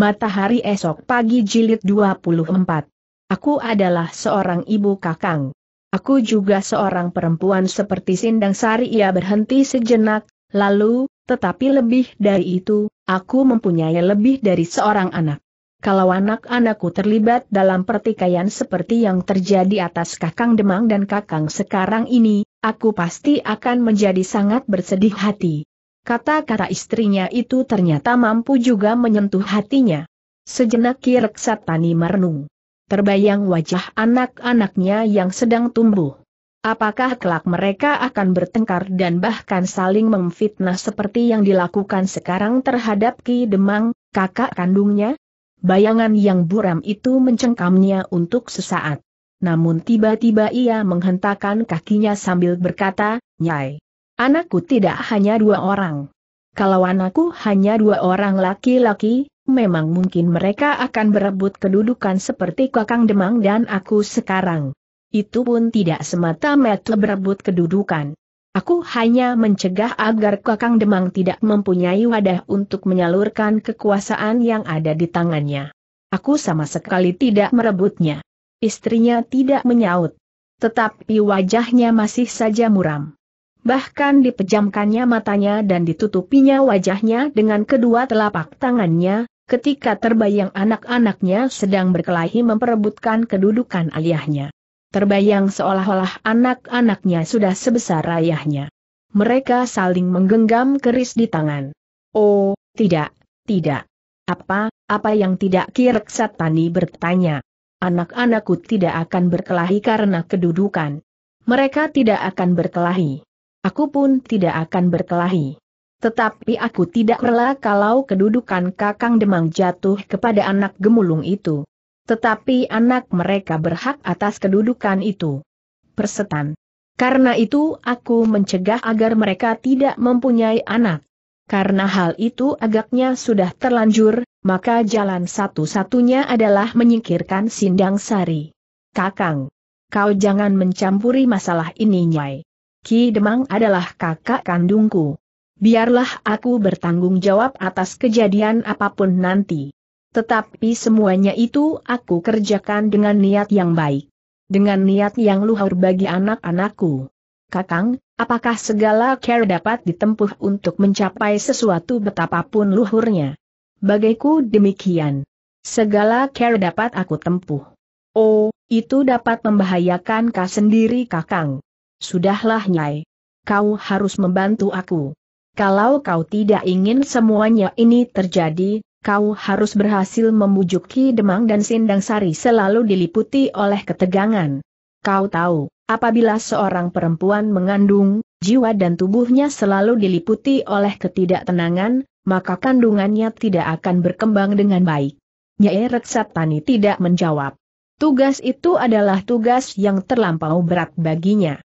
Matahari esok pagi jilid 24. Aku adalah seorang ibu kakang. Aku juga seorang perempuan seperti Sindang Sari ia berhenti sejenak, lalu, tetapi lebih dari itu, aku mempunyai lebih dari seorang anak. Kalau anak-anakku terlibat dalam pertikaian seperti yang terjadi atas kakang Demang dan kakang sekarang ini, aku pasti akan menjadi sangat bersedih hati. Kata-kata istrinya itu ternyata mampu juga menyentuh hatinya. Sejenak kireksat tani merenung. Terbayang wajah anak-anaknya yang sedang tumbuh. Apakah kelak mereka akan bertengkar dan bahkan saling memfitnah seperti yang dilakukan sekarang terhadap Ki Demang, kakak kandungnya? Bayangan yang buram itu mencengkamnya untuk sesaat. Namun tiba-tiba ia menghentakkan kakinya sambil berkata, Nyai. Anakku tidak hanya dua orang. Kalau anakku hanya dua orang laki-laki, memang mungkin mereka akan berebut kedudukan seperti Kakang Demang dan aku sekarang. Itu pun tidak semata-mata berebut kedudukan. Aku hanya mencegah agar Kakang Demang tidak mempunyai wadah untuk menyalurkan kekuasaan yang ada di tangannya. Aku sama sekali tidak merebutnya. Istrinya tidak menyaut. Tetapi wajahnya masih saja muram bahkan dipejamkannya matanya dan ditutupinya wajahnya dengan kedua telapak tangannya, ketika terbayang anak-anaknya sedang berkelahi memperebutkan kedudukan ayahnya. Terbayang seolah-olah anak-anaknya sudah sebesar ayahnya. Mereka saling menggenggam keris di tangan. Oh, tidak, tidak. Apa, apa yang tidak kirek Satani bertanya. Anak-anakku tidak akan berkelahi karena kedudukan. Mereka tidak akan berkelahi. Aku pun tidak akan berkelahi. Tetapi aku tidak rela kalau kedudukan Kakang Demang jatuh kepada anak gemulung itu. Tetapi anak mereka berhak atas kedudukan itu. Persetan. Karena itu aku mencegah agar mereka tidak mempunyai anak. Karena hal itu agaknya sudah terlanjur, maka jalan satu-satunya adalah menyingkirkan Sindang Sari. Kakang, kau jangan mencampuri masalah ini Nyai. Ki Demang adalah kakak kandungku. Biarlah aku bertanggung jawab atas kejadian apapun nanti. Tetapi semuanya itu aku kerjakan dengan niat yang baik. Dengan niat yang luhur bagi anak-anakku. Kakang, apakah segala care dapat ditempuh untuk mencapai sesuatu betapapun luhurnya? Bagiku demikian. Segala care dapat aku tempuh. Oh, itu dapat membahayakan kau sendiri kakang. Sudahlah Nyai. Kau harus membantu aku. Kalau kau tidak ingin semuanya ini terjadi, kau harus berhasil membujuk Ki Demang dan Sindang Sari selalu diliputi oleh ketegangan. Kau tahu, apabila seorang perempuan mengandung, jiwa dan tubuhnya selalu diliputi oleh ketidaktenangan, maka kandungannya tidak akan berkembang dengan baik. Nyai Reksatani tidak menjawab. Tugas itu adalah tugas yang terlampau berat baginya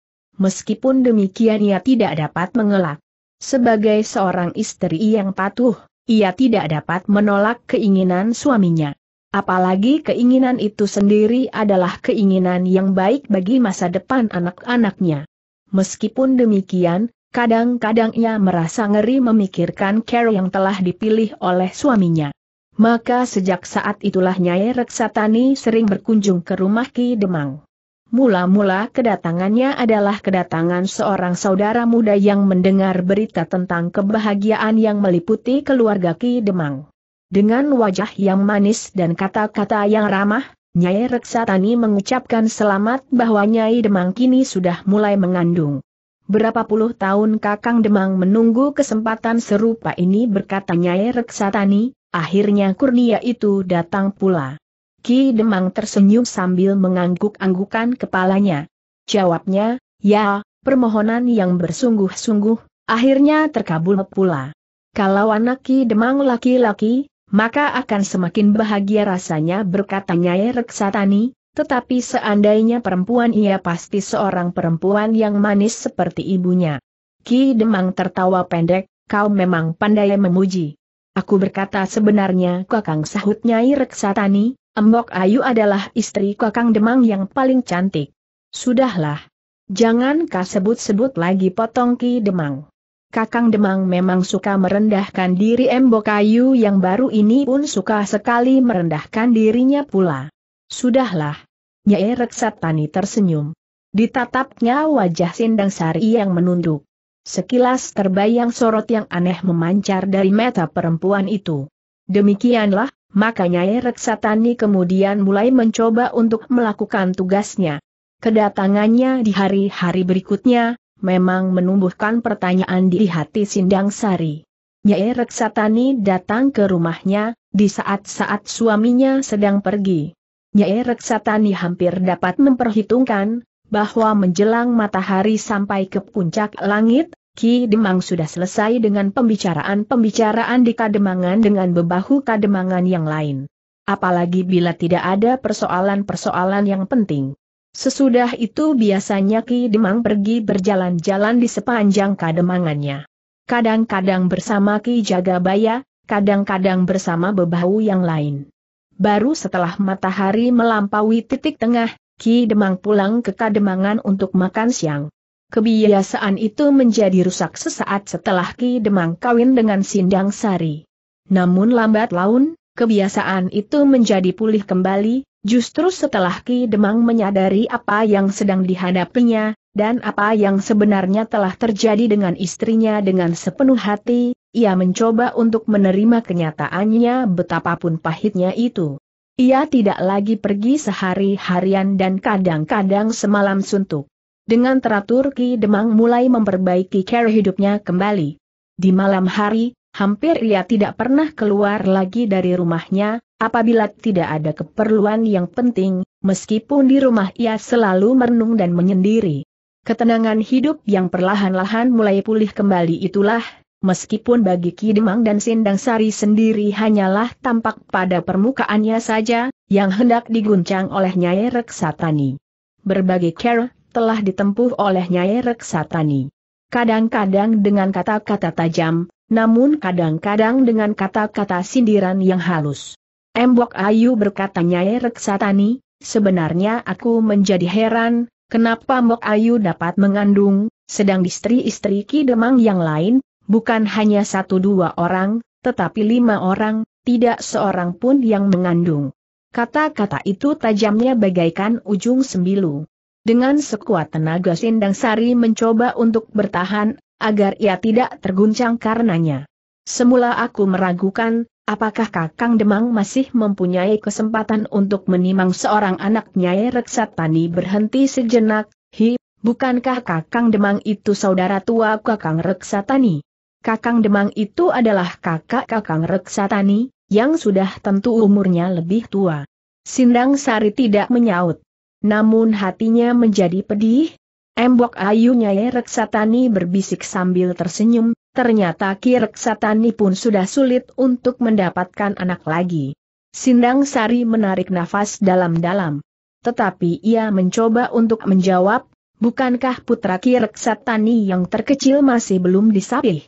meskipun demikian ia tidak dapat mengelak. Sebagai seorang istri yang patuh, ia tidak dapat menolak keinginan suaminya. Apalagi keinginan itu sendiri adalah keinginan yang baik bagi masa depan anak-anaknya. Meskipun demikian, kadang-kadang ia merasa ngeri memikirkan Carol yang telah dipilih oleh suaminya. Maka sejak saat itulah Nyai Reksatani sering berkunjung ke rumah Ki Demang. Mula-mula kedatangannya adalah kedatangan seorang saudara muda yang mendengar berita tentang kebahagiaan yang meliputi keluarga Ki Demang. Dengan wajah yang manis dan kata-kata yang ramah, Nyai Reksatani mengucapkan selamat bahwa Nyai Demang kini sudah mulai mengandung. Berapa puluh tahun Kakang Demang menunggu kesempatan serupa ini berkata Nyai Reksatani, akhirnya Kurnia itu datang pula. Ki Demang tersenyum sambil mengangguk-anggukan kepalanya. Jawabnya, ya, permohonan yang bersungguh-sungguh, akhirnya terkabul pula. Kalau anak Ki Demang laki-laki, maka akan semakin bahagia rasanya berkata Nyai Reksatani, tetapi seandainya perempuan ia pasti seorang perempuan yang manis seperti ibunya. Ki Demang tertawa pendek, kau memang pandai memuji. Aku berkata sebenarnya kakang sahut Nyai Reksatani, Embok Ayu adalah istri Kakang Demang yang paling cantik. Sudahlah. Jangan kau sebut-sebut lagi potong Ki Demang. Kakang Demang memang suka merendahkan diri Embok Ayu yang baru ini pun suka sekali merendahkan dirinya pula. Sudahlah. Nyai Reksatani tersenyum. Ditatapnya wajah Sindang Sari yang menunduk. Sekilas terbayang sorot yang aneh memancar dari mata perempuan itu. Demikianlah, Makanya Nyai Reksatani kemudian mulai mencoba untuk melakukan tugasnya. Kedatangannya di hari-hari berikutnya, memang menumbuhkan pertanyaan di hati Sindang Sari. Nyai Reksatani datang ke rumahnya, di saat-saat suaminya sedang pergi. Nyai Reksatani hampir dapat memperhitungkan, bahwa menjelang matahari sampai ke puncak langit, Ki Demang sudah selesai dengan pembicaraan-pembicaraan di Kademangan dengan bebahu Kademangan yang lain. Apalagi bila tidak ada persoalan-persoalan yang penting. Sesudah itu biasanya Ki Demang pergi berjalan-jalan di sepanjang Kademangannya. Kadang-kadang bersama Ki Jagabaya, kadang-kadang bersama bebahu yang lain. Baru setelah matahari melampaui titik tengah, Ki Demang pulang ke Kademangan untuk makan siang. Kebiasaan itu menjadi rusak sesaat setelah Ki Demang kawin dengan Sindang Sari. Namun lambat laun, kebiasaan itu menjadi pulih kembali, justru setelah Ki Demang menyadari apa yang sedang dihadapinya, dan apa yang sebenarnya telah terjadi dengan istrinya dengan sepenuh hati, ia mencoba untuk menerima kenyataannya betapapun pahitnya itu. Ia tidak lagi pergi sehari-harian dan kadang-kadang semalam suntuk. Dengan teratur Ki Demang mulai memperbaiki cara hidupnya kembali. Di malam hari, hampir ia tidak pernah keluar lagi dari rumahnya, apabila tidak ada keperluan yang penting, meskipun di rumah ia selalu merenung dan menyendiri. Ketenangan hidup yang perlahan-lahan mulai pulih kembali itulah, meskipun bagi Ki Demang dan Sindang Sari sendiri hanyalah tampak pada permukaannya saja, yang hendak diguncang oleh Nyai Reksatani. Berbagai cara telah ditempuh oleh Nyai Reksatani. Kadang-kadang dengan kata-kata tajam, namun kadang-kadang dengan kata-kata sindiran yang halus. Embok Ayu berkata Nyai Reksatani, sebenarnya aku menjadi heran, kenapa Mbok Ayu dapat mengandung, sedang istri-istri Ki Demang yang lain, bukan hanya satu dua orang, tetapi lima orang, tidak seorang pun yang mengandung. Kata-kata itu tajamnya bagaikan ujung sembilu. Dengan sekuat tenaga Sindang Sari mencoba untuk bertahan, agar ia tidak terguncang karenanya. Semula aku meragukan, apakah Kakang Demang masih mempunyai kesempatan untuk menimang seorang anak Nyai Reksatani berhenti sejenak, hi, bukankah Kakang Demang itu saudara tua Kakang Reksatani? Kakang Demang itu adalah kakak Kakang Reksatani, yang sudah tentu umurnya lebih tua. Sindang Sari tidak menyaut. Namun hatinya menjadi pedih. Embok ayunya Nyai Reksatani berbisik sambil tersenyum, ternyata Ki Reksatani pun sudah sulit untuk mendapatkan anak lagi. Sindang Sari menarik nafas dalam-dalam. Tetapi ia mencoba untuk menjawab, bukankah putra Ki Reksatani yang terkecil masih belum disapih?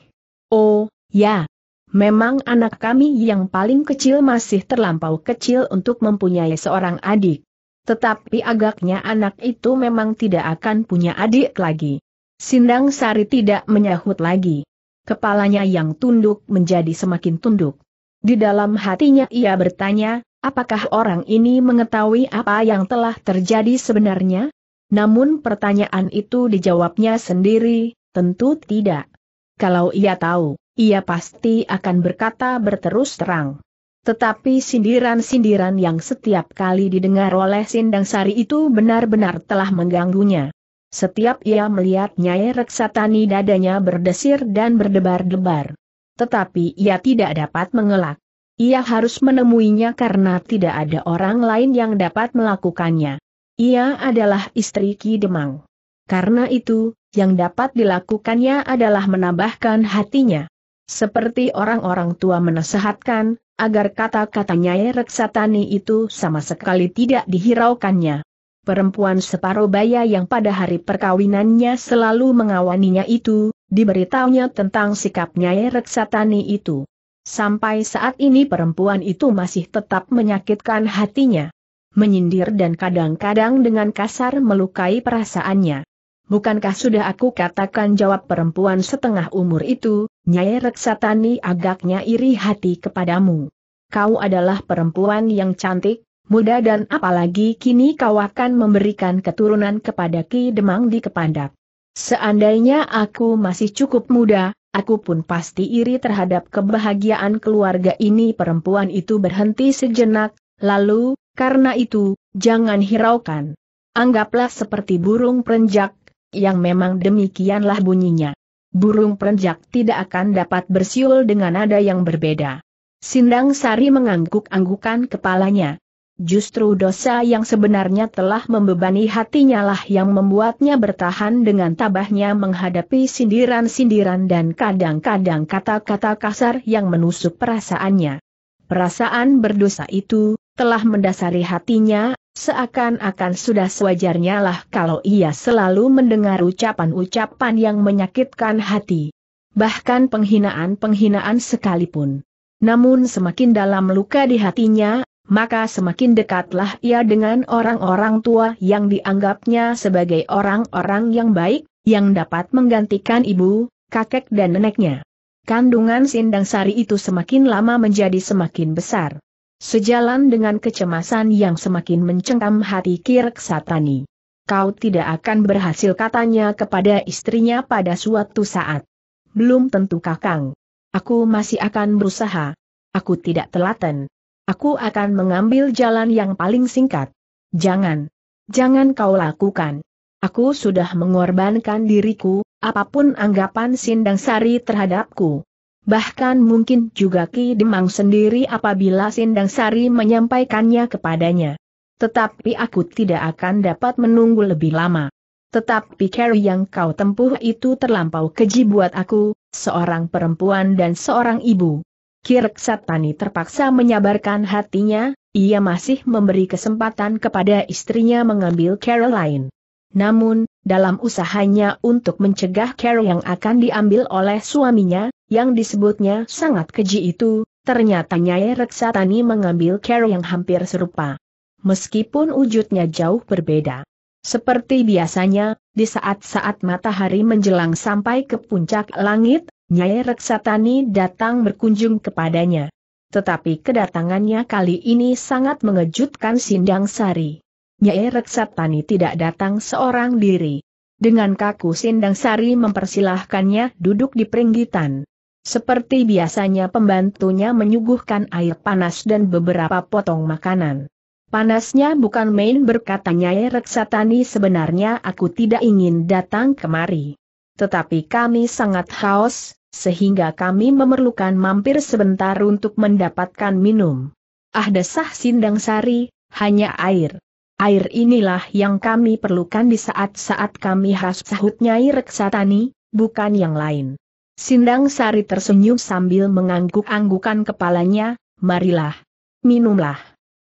Oh, ya. Memang anak kami yang paling kecil masih terlampau kecil untuk mempunyai seorang adik. Tetapi agaknya anak itu memang tidak akan punya adik lagi. Sindang Sari tidak menyahut lagi. Kepalanya yang tunduk menjadi semakin tunduk. Di dalam hatinya ia bertanya, apakah orang ini mengetahui apa yang telah terjadi sebenarnya? Namun pertanyaan itu dijawabnya sendiri, tentu tidak. Kalau ia tahu, ia pasti akan berkata berterus terang. Tetapi sindiran-sindiran yang setiap kali didengar oleh Sindang Sari itu benar-benar telah mengganggunya. Setiap ia melihat Nyai Reksatani dadanya berdesir dan berdebar-debar. Tetapi ia tidak dapat mengelak. Ia harus menemuinya karena tidak ada orang lain yang dapat melakukannya. Ia adalah istri Ki Demang. Karena itu, yang dapat dilakukannya adalah menambahkan hatinya. Seperti orang-orang tua menasehatkan, agar kata-katanya Reksatani itu sama sekali tidak dihiraukannya. Perempuan separuh baya yang pada hari perkawinannya selalu mengawaninya itu, diberitahunya tentang sikapnya Reksatani itu. Sampai saat ini perempuan itu masih tetap menyakitkan hatinya. Menyindir dan kadang-kadang dengan kasar melukai perasaannya. Bukankah sudah aku katakan jawab perempuan setengah umur itu, Nyai Reksatani agaknya iri hati kepadamu. Kau adalah perempuan yang cantik, muda dan apalagi kini kau akan memberikan keturunan kepada Ki Demang di Kepandak. Seandainya aku masih cukup muda, aku pun pasti iri terhadap kebahagiaan keluarga ini perempuan itu berhenti sejenak, lalu, karena itu, jangan hiraukan. Anggaplah seperti burung perenjak, yang memang demikianlah bunyinya burung perenjak tidak akan dapat bersiul dengan nada yang berbeda. Sindang Sari mengangguk-anggukan kepalanya. Justru dosa yang sebenarnya telah membebani hatinya lah yang membuatnya bertahan dengan tabahnya menghadapi sindiran-sindiran dan kadang-kadang kata-kata kasar yang menusuk perasaannya. Perasaan berdosa itu telah mendasari hatinya Seakan-akan sudah sewajarnya lah kalau ia selalu mendengar ucapan-ucapan yang menyakitkan hati. Bahkan penghinaan-penghinaan sekalipun. Namun semakin dalam luka di hatinya, maka semakin dekatlah ia dengan orang-orang tua yang dianggapnya sebagai orang-orang yang baik, yang dapat menggantikan ibu, kakek dan neneknya. Kandungan Sindang Sari itu semakin lama menjadi semakin besar. Sejalan dengan kecemasan yang semakin mencengkam hati Kirk Satani. Kau tidak akan berhasil katanya kepada istrinya pada suatu saat. Belum tentu kakang. Aku masih akan berusaha. Aku tidak telaten. Aku akan mengambil jalan yang paling singkat. Jangan. Jangan kau lakukan. Aku sudah mengorbankan diriku, apapun anggapan Sindang Sari terhadapku. Bahkan mungkin juga Ki Demang sendiri apabila Sindang Sari menyampaikannya kepadanya. Tetapi aku tidak akan dapat menunggu lebih lama. Tetapi carry yang kau tempuh itu terlampau keji buat aku, seorang perempuan dan seorang ibu. Kirk Satani terpaksa menyabarkan hatinya, ia masih memberi kesempatan kepada istrinya mengambil lain. Namun, dalam usahanya untuk mencegah care yang akan diambil oleh suaminya, yang disebutnya sangat keji itu, ternyata Nyai Reksatani mengambil care yang hampir serupa. Meskipun wujudnya jauh berbeda. Seperti biasanya, di saat-saat matahari menjelang sampai ke puncak langit, Nyai Reksatani datang berkunjung kepadanya. Tetapi kedatangannya kali ini sangat mengejutkan Sindang Sari. Nyai Reksatani tidak datang seorang diri. Dengan kaku Sindang Sari mempersilahkannya duduk di peringgitan. Seperti biasanya pembantunya menyuguhkan air panas dan beberapa potong makanan. Panasnya bukan main berkata Nyai Reksatani sebenarnya aku tidak ingin datang kemari. Tetapi kami sangat haus, sehingga kami memerlukan mampir sebentar untuk mendapatkan minum. Ah desah Sindang Sari, hanya air. Air inilah yang kami perlukan di saat-saat kami harus sahut Nyai Reksatani, bukan yang lain. Sindang Sari tersenyum sambil mengangguk-anggukan kepalanya, marilah. Minumlah.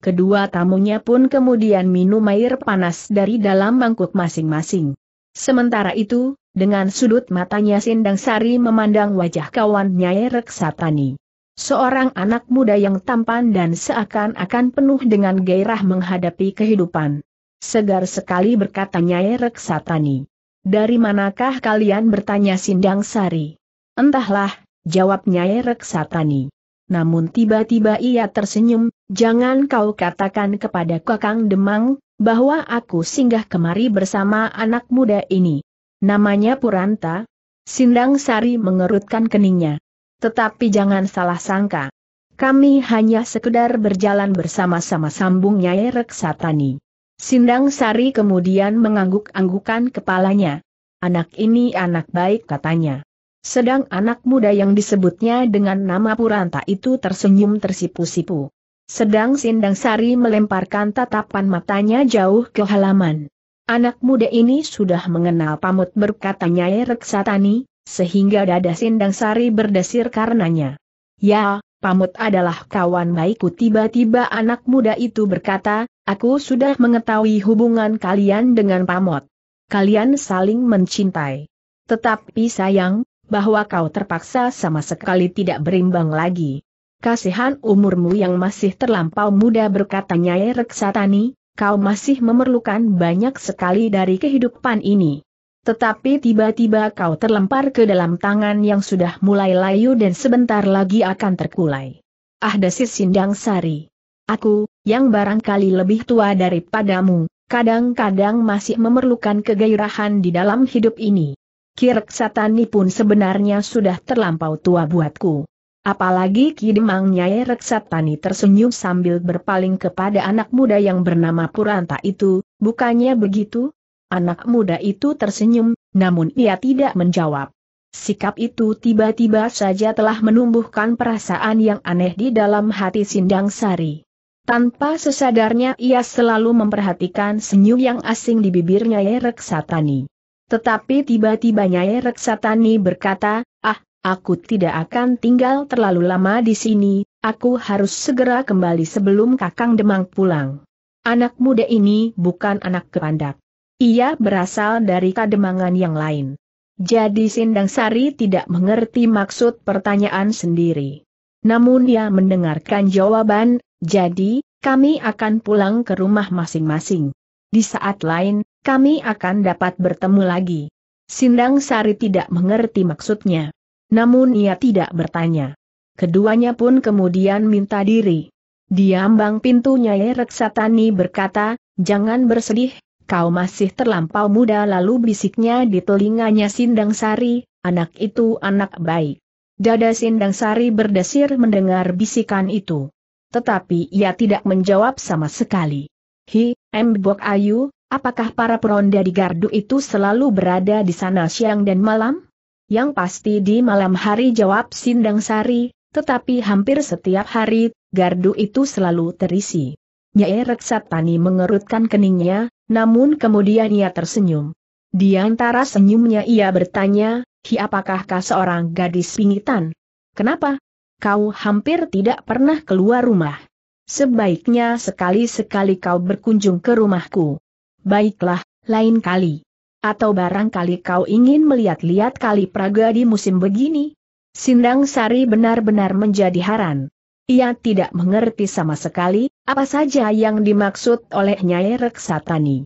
Kedua tamunya pun kemudian minum air panas dari dalam mangkuk masing-masing. Sementara itu, dengan sudut matanya Sindang Sari memandang wajah kawan Nyai Reksatani. Seorang anak muda yang tampan dan seakan-akan penuh dengan gairah menghadapi kehidupan. Segar sekali berkata Nyai Reksatani. Dari manakah kalian bertanya Sindang Sari? Entahlah, jawab Nyai Reksatani. Namun tiba-tiba ia tersenyum, jangan kau katakan kepada Kakang Demang, bahwa aku singgah kemari bersama anak muda ini. Namanya Puranta. Sindang Sari mengerutkan keningnya. Tetapi jangan salah sangka. Kami hanya sekedar berjalan bersama-sama sambung Nyai Reksatani. Sindang Sari kemudian mengangguk-anggukan kepalanya. Anak ini anak baik katanya. Sedang anak muda yang disebutnya dengan nama Puranta itu tersenyum tersipu-sipu. Sedang Sindang Sari melemparkan tatapan matanya jauh ke halaman. Anak muda ini sudah mengenal pamut berkata Nyai Reksatani, sehingga dada Sindang Sari berdesir karenanya. Ya, pamut adalah kawan baikku tiba-tiba anak muda itu berkata, aku sudah mengetahui hubungan kalian dengan pamut. Kalian saling mencintai. Tetapi sayang, bahwa kau terpaksa sama sekali tidak berimbang lagi. Kasihan umurmu yang masih terlampau muda berkata Nyai Reksatani, kau masih memerlukan banyak sekali dari kehidupan ini. Tetapi tiba-tiba kau terlempar ke dalam tangan yang sudah mulai layu dan sebentar lagi akan terkulai. Ah desis sindang sari. Aku, yang barangkali lebih tua daripadamu, kadang-kadang masih memerlukan kegairahan di dalam hidup ini. Kirk Satani pun sebenarnya sudah terlampau tua buatku. Apalagi Kidemang Nyai Reksatani tersenyum sambil berpaling kepada anak muda yang bernama Puranta itu, bukannya begitu? Anak muda itu tersenyum, namun ia tidak menjawab. Sikap itu tiba-tiba saja telah menumbuhkan perasaan yang aneh di dalam hati Sindang Sari. Tanpa sesadarnya ia selalu memperhatikan senyum yang asing di bibirnya Nyai Reksatani. Tetapi tiba-tiba Nyai Reksatani berkata, ah, aku tidak akan tinggal terlalu lama di sini, aku harus segera kembali sebelum Kakang Demang pulang. Anak muda ini bukan anak kepandak. Ia berasal dari kademangan yang lain. Jadi Sindang Sari tidak mengerti maksud pertanyaan sendiri. Namun ia mendengarkan jawaban, jadi, kami akan pulang ke rumah masing-masing. Di saat lain, kami akan dapat bertemu lagi. Sindang Sari tidak mengerti maksudnya. Namun ia tidak bertanya. Keduanya pun kemudian minta diri. Di ambang pintunya Reksatani berkata, jangan bersedih, kau masih terlampau muda lalu bisiknya di telinganya Sindang Sari, anak itu anak baik. Dada Sindang Sari berdesir mendengar bisikan itu. Tetapi ia tidak menjawab sama sekali. Hi, Mbok Ayu, apakah para peronda di gardu itu selalu berada di sana siang dan malam? Yang pasti di malam hari jawab Sindang Sari, tetapi hampir setiap hari, gardu itu selalu terisi. Nyai Reksatani mengerutkan keningnya, namun kemudian ia tersenyum. Di antara senyumnya ia bertanya, Hi apakah kau seorang gadis pingitan? Kenapa? Kau hampir tidak pernah keluar rumah. Sebaiknya sekali-sekali kau berkunjung ke rumahku. Baiklah, lain kali. Atau barangkali kau ingin melihat-lihat kali Praga di musim begini? Sindang Sari benar-benar menjadi haran. Ia tidak mengerti sama sekali, apa saja yang dimaksud oleh Nyai Reksatani.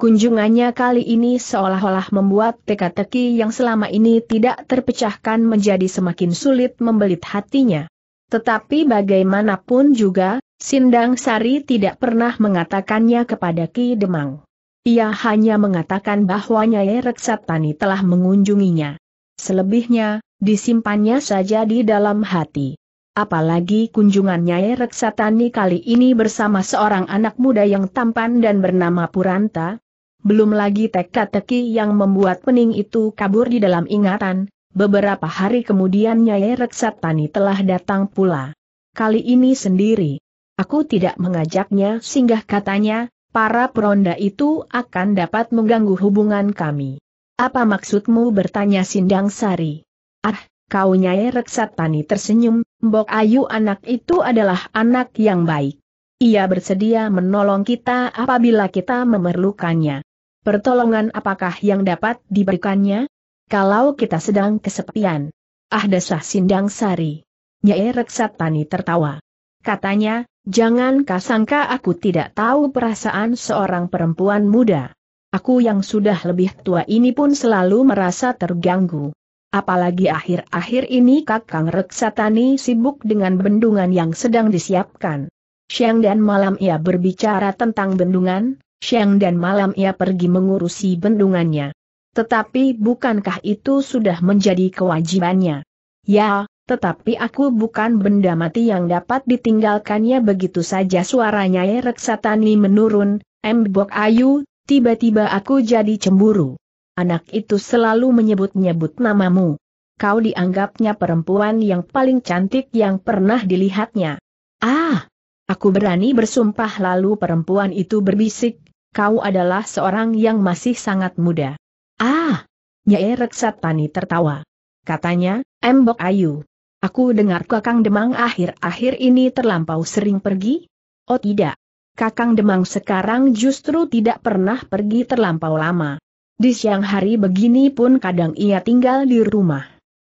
Kunjungannya kali ini seolah-olah membuat teka-teki yang selama ini tidak terpecahkan menjadi semakin sulit membelit hatinya. Tetapi bagaimanapun juga, Sindang Sari tidak pernah mengatakannya kepada Ki Demang. Ia hanya mengatakan bahwa Nyai Reksatani telah mengunjunginya. Selebihnya, disimpannya saja di dalam hati. Apalagi kunjungan Nyai Reksatani kali ini bersama seorang anak muda yang tampan dan bernama Puranta. Belum lagi teka-teki yang membuat pening itu kabur di dalam ingatan, beberapa hari kemudian Nyai Reksatani telah datang pula. Kali ini sendiri. Aku tidak mengajaknya singgah katanya, para peronda itu akan dapat mengganggu hubungan kami. Apa maksudmu bertanya Sindang Sari? Ah, Kau Nyai Reksatani tersenyum, Mbok Ayu anak itu adalah anak yang baik. Ia bersedia menolong kita apabila kita memerlukannya. Pertolongan apakah yang dapat diberikannya? Kalau kita sedang kesepian. Ah dasah sindang sari. Nyai Reksatani tertawa. Katanya, jangan kasangka aku tidak tahu perasaan seorang perempuan muda. Aku yang sudah lebih tua ini pun selalu merasa terganggu. Apalagi akhir-akhir ini Kakang Reksatani sibuk dengan bendungan yang sedang disiapkan. Siang dan malam ia berbicara tentang bendungan, siang dan malam ia pergi mengurusi bendungannya. Tetapi bukankah itu sudah menjadi kewajibannya? Ya, tetapi aku bukan benda mati yang dapat ditinggalkannya begitu saja suaranya Reksatani menurun, Mbok Ayu, tiba-tiba aku jadi cemburu. Anak itu selalu menyebut-nyebut namamu. Kau dianggapnya perempuan yang paling cantik yang pernah dilihatnya. Ah! Aku berani bersumpah lalu perempuan itu berbisik, kau adalah seorang yang masih sangat muda. Ah! Nyai Reksatani tertawa. Katanya, Embok Ayu. Aku dengar Kakang Demang akhir-akhir ini terlampau sering pergi? Oh tidak. Kakang Demang sekarang justru tidak pernah pergi terlampau lama. Di siang hari begini pun kadang ia tinggal di rumah.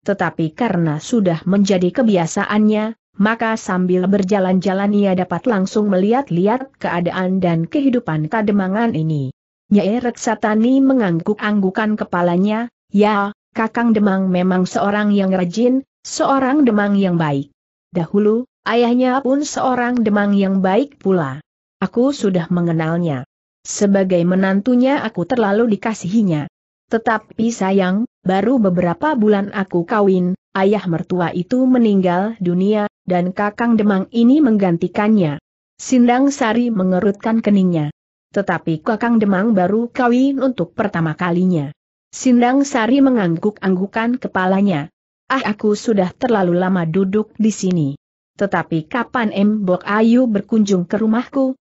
Tetapi karena sudah menjadi kebiasaannya, maka sambil berjalan-jalan ia dapat langsung melihat-lihat keadaan dan kehidupan kademangan ini. Nyai Reksatani mengangguk-anggukan kepalanya, ya, Kakang Demang memang seorang yang rajin, seorang Demang yang baik. Dahulu, ayahnya pun seorang Demang yang baik pula. Aku sudah mengenalnya. Sebagai menantunya aku terlalu dikasihinya. Tetapi sayang, baru beberapa bulan aku kawin, ayah mertua itu meninggal dunia, dan kakang demang ini menggantikannya. Sindang Sari mengerutkan keningnya. Tetapi kakang demang baru kawin untuk pertama kalinya. Sindang Sari mengangguk-anggukan kepalanya. Ah aku sudah terlalu lama duduk di sini. Tetapi kapan Mbok Ayu berkunjung ke rumahku?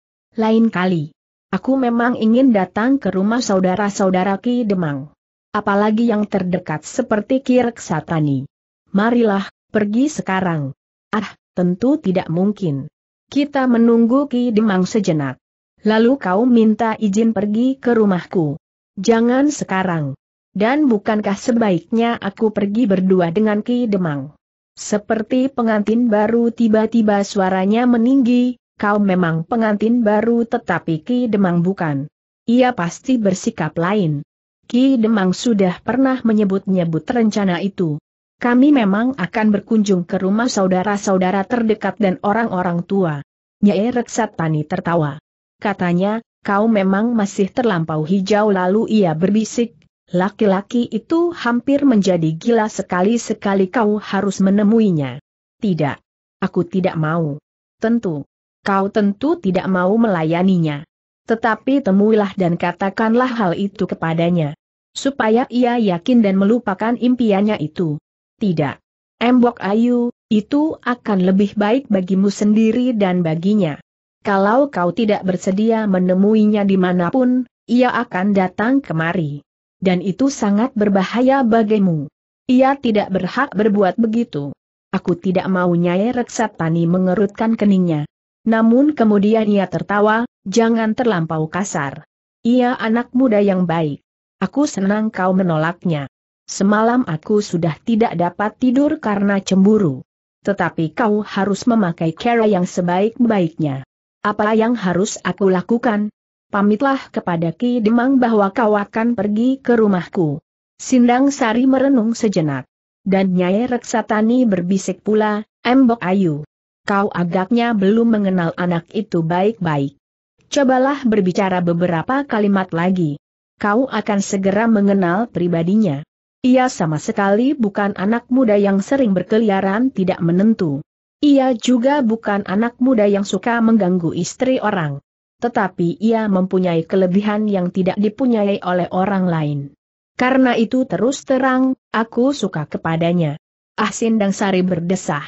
Lain kali. Aku memang ingin datang ke rumah saudara-saudara Ki Demang. Apalagi yang terdekat seperti Ki Reksatani. Marilah, pergi sekarang. Ah, tentu tidak mungkin. Kita menunggu Ki Demang sejenak. Lalu kau minta izin pergi ke rumahku. Jangan sekarang. Dan bukankah sebaiknya aku pergi berdua dengan Ki Demang? Seperti pengantin baru tiba-tiba suaranya meninggi, kau memang pengantin baru tetapi Ki Demang bukan. Ia pasti bersikap lain. Ki Demang sudah pernah menyebut-nyebut rencana itu. Kami memang akan berkunjung ke rumah saudara-saudara terdekat dan orang-orang tua. Nyai Reksat tertawa. Katanya, kau memang masih terlampau hijau lalu ia berbisik, laki-laki itu hampir menjadi gila sekali-sekali kau harus menemuinya. Tidak. Aku tidak mau. Tentu, kau tentu tidak mau melayaninya. Tetapi temuilah dan katakanlah hal itu kepadanya. Supaya ia yakin dan melupakan impiannya itu. Tidak. Embok Ayu, itu akan lebih baik bagimu sendiri dan baginya. Kalau kau tidak bersedia menemuinya dimanapun, ia akan datang kemari. Dan itu sangat berbahaya bagimu. Ia tidak berhak berbuat begitu. Aku tidak mau Nyai Reksatani mengerutkan keningnya. Namun kemudian ia tertawa, jangan terlampau kasar. Ia anak muda yang baik. Aku senang kau menolaknya. Semalam aku sudah tidak dapat tidur karena cemburu. Tetapi kau harus memakai cara yang sebaik-baiknya. Apa yang harus aku lakukan? Pamitlah kepada Ki Demang bahwa kau akan pergi ke rumahku. Sindang Sari merenung sejenak. Dan Nyai Reksatani berbisik pula, Embok Ayu kau agaknya belum mengenal anak itu baik-baik. Cobalah berbicara beberapa kalimat lagi. Kau akan segera mengenal pribadinya. Ia sama sekali bukan anak muda yang sering berkeliaran tidak menentu. Ia juga bukan anak muda yang suka mengganggu istri orang. Tetapi ia mempunyai kelebihan yang tidak dipunyai oleh orang lain. Karena itu terus terang, aku suka kepadanya. Ah Sindang Sari berdesah.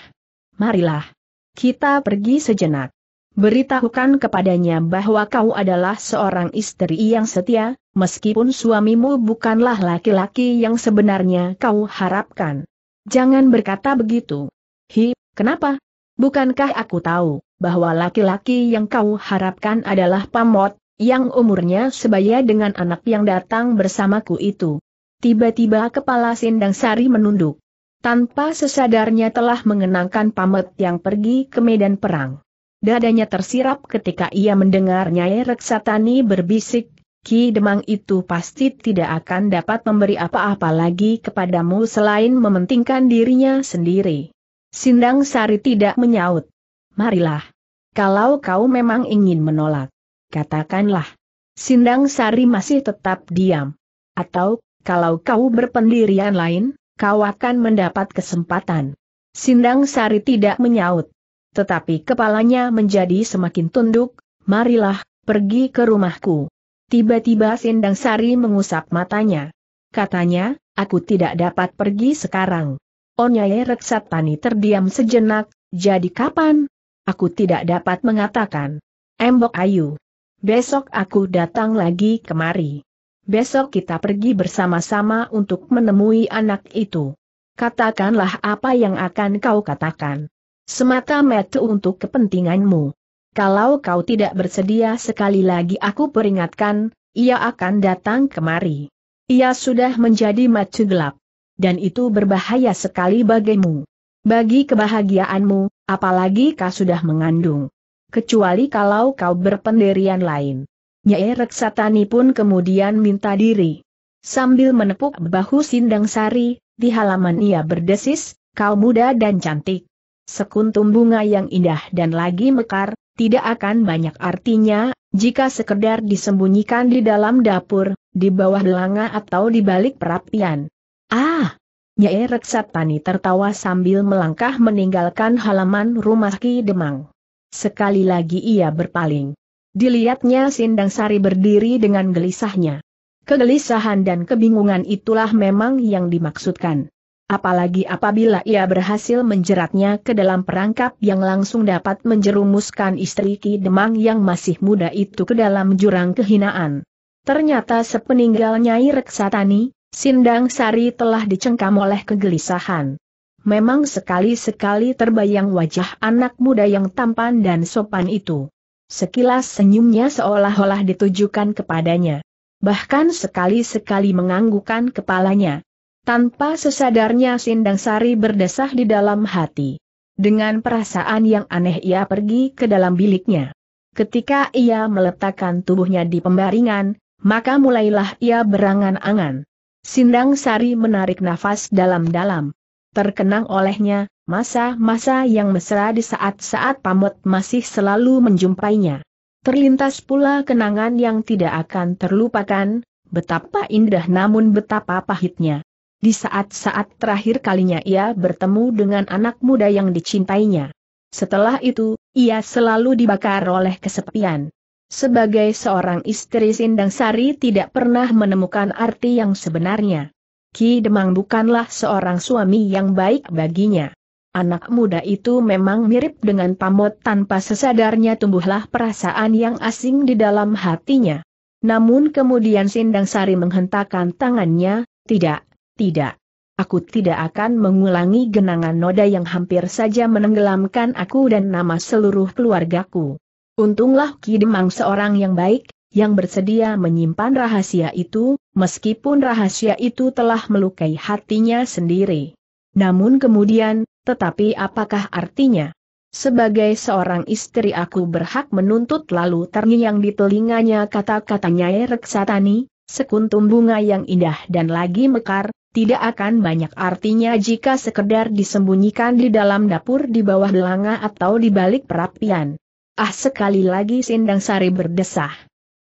Marilah, kita pergi sejenak. Beritahukan kepadanya bahwa kau adalah seorang istri yang setia, meskipun suamimu bukanlah laki-laki yang sebenarnya kau harapkan. Jangan berkata begitu. Hi, kenapa? Bukankah aku tahu bahwa laki-laki yang kau harapkan adalah pamot, yang umurnya sebaya dengan anak yang datang bersamaku itu? Tiba-tiba kepala Sindang Sari menunduk tanpa sesadarnya telah mengenangkan Pamet yang pergi ke medan perang. Dadanya tersirap ketika ia mendengar Nyai Reksatani berbisik, Ki Demang itu pasti tidak akan dapat memberi apa-apa lagi kepadamu selain mementingkan dirinya sendiri. Sindang Sari tidak menyaut. Marilah. Kalau kau memang ingin menolak, katakanlah. Sindang Sari masih tetap diam. Atau, kalau kau berpendirian lain, kau akan mendapat kesempatan. Sindang Sari tidak menyaut. Tetapi kepalanya menjadi semakin tunduk, marilah, pergi ke rumahku. Tiba-tiba Sindang Sari mengusap matanya. Katanya, aku tidak dapat pergi sekarang. Onyai Reksatani terdiam sejenak, jadi kapan? Aku tidak dapat mengatakan. Embok Ayu. Besok aku datang lagi kemari besok kita pergi bersama-sama untuk menemui anak itu. Katakanlah apa yang akan kau katakan. Semata-mata untuk kepentinganmu. Kalau kau tidak bersedia sekali lagi aku peringatkan, ia akan datang kemari. Ia sudah menjadi macu gelap. Dan itu berbahaya sekali bagimu. Bagi kebahagiaanmu, apalagi kau sudah mengandung. Kecuali kalau kau berpendirian lain. Nyai Reksatani pun kemudian minta diri. Sambil menepuk bahu Sindang Sari, di halaman ia berdesis, kau muda dan cantik. Sekuntum bunga yang indah dan lagi mekar, tidak akan banyak artinya, jika sekedar disembunyikan di dalam dapur, di bawah langa atau di balik perapian. Ah! Nyai Reksatani tertawa sambil melangkah meninggalkan halaman rumah Ki Demang. Sekali lagi ia berpaling. Dilihatnya Sindang Sari berdiri dengan gelisahnya. Kegelisahan dan kebingungan itulah memang yang dimaksudkan. Apalagi apabila ia berhasil menjeratnya ke dalam perangkap yang langsung dapat menjerumuskan istri Ki Demang yang masih muda itu ke dalam jurang kehinaan. Ternyata sepeninggal Nyai Reksatani, Sindang Sari telah dicengkam oleh kegelisahan. Memang sekali-sekali terbayang wajah anak muda yang tampan dan sopan itu. Sekilas senyumnya seolah-olah ditujukan kepadanya. Bahkan sekali-sekali menganggukan kepalanya. Tanpa sesadarnya Sindang Sari berdesah di dalam hati. Dengan perasaan yang aneh ia pergi ke dalam biliknya. Ketika ia meletakkan tubuhnya di pembaringan, maka mulailah ia berangan-angan. Sindang Sari menarik nafas dalam-dalam. Terkenang olehnya, Masa-masa yang mesra di saat-saat pamot masih selalu menjumpainya. Terlintas pula kenangan yang tidak akan terlupakan, betapa indah namun betapa pahitnya. Di saat-saat terakhir kalinya ia bertemu dengan anak muda yang dicintainya. Setelah itu, ia selalu dibakar oleh kesepian. Sebagai seorang istri Sindang Sari tidak pernah menemukan arti yang sebenarnya. Ki Demang bukanlah seorang suami yang baik baginya. Anak muda itu memang mirip dengan pamot tanpa sesadarnya tumbuhlah perasaan yang asing di dalam hatinya. Namun kemudian Sindang Sari menghentakkan tangannya, tidak, tidak. Aku tidak akan mengulangi genangan noda yang hampir saja menenggelamkan aku dan nama seluruh keluargaku. Untunglah Ki Demang seorang yang baik, yang bersedia menyimpan rahasia itu, meskipun rahasia itu telah melukai hatinya sendiri. Namun kemudian, tetapi apakah artinya? Sebagai seorang istri aku berhak menuntut lalu terngiang di telinganya kata-katanya Reksatani, sekuntum bunga yang indah dan lagi mekar, tidak akan banyak artinya jika sekedar disembunyikan di dalam dapur di bawah belanga atau di balik perapian. Ah sekali lagi Sindang Sari berdesah.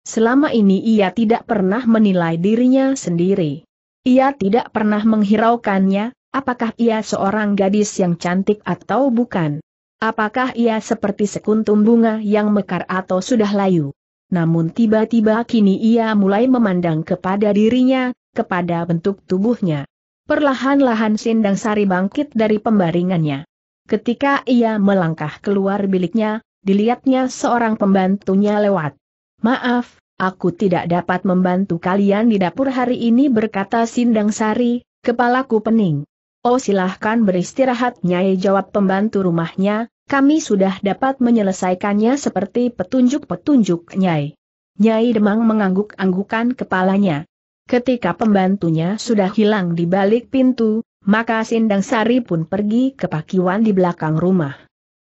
Selama ini ia tidak pernah menilai dirinya sendiri. Ia tidak pernah menghiraukannya, Apakah ia seorang gadis yang cantik atau bukan? Apakah ia seperti sekuntum bunga yang mekar atau sudah layu? Namun tiba-tiba kini ia mulai memandang kepada dirinya, kepada bentuk tubuhnya. Perlahan-lahan Sindang Sari bangkit dari pembaringannya. Ketika ia melangkah keluar biliknya, dilihatnya seorang pembantunya lewat. Maaf, aku tidak dapat membantu kalian di dapur hari ini berkata Sindang Sari, kepalaku pening. Oh silahkan beristirahat Nyai jawab pembantu rumahnya, kami sudah dapat menyelesaikannya seperti petunjuk-petunjuk Nyai. Nyai Demang mengangguk-anggukan kepalanya. Ketika pembantunya sudah hilang di balik pintu, maka Sindang Sari pun pergi ke pakiwan di belakang rumah.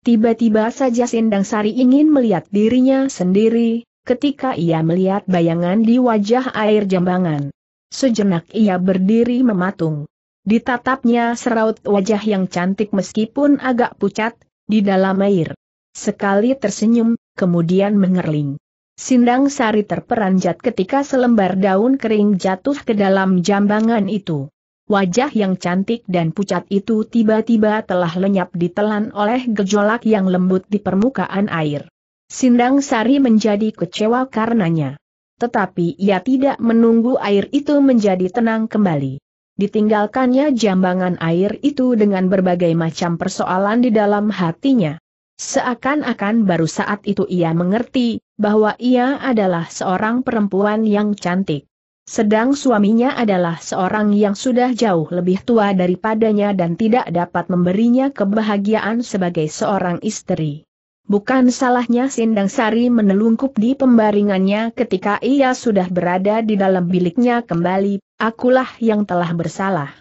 Tiba-tiba saja Sindang Sari ingin melihat dirinya sendiri, ketika ia melihat bayangan di wajah air jambangan. Sejenak ia berdiri mematung. Ditatapnya seraut wajah yang cantik meskipun agak pucat, di dalam air. Sekali tersenyum, kemudian mengerling. Sindang sari terperanjat ketika selembar daun kering jatuh ke dalam jambangan itu. Wajah yang cantik dan pucat itu tiba-tiba telah lenyap ditelan oleh gejolak yang lembut di permukaan air. Sindang Sari menjadi kecewa karenanya. Tetapi ia tidak menunggu air itu menjadi tenang kembali ditinggalkannya jambangan air itu dengan berbagai macam persoalan di dalam hatinya. Seakan-akan baru saat itu ia mengerti, bahwa ia adalah seorang perempuan yang cantik. Sedang suaminya adalah seorang yang sudah jauh lebih tua daripadanya dan tidak dapat memberinya kebahagiaan sebagai seorang istri. Bukan salahnya Sindang Sari menelungkup di pembaringannya ketika ia sudah berada di dalam biliknya kembali, akulah yang telah bersalah.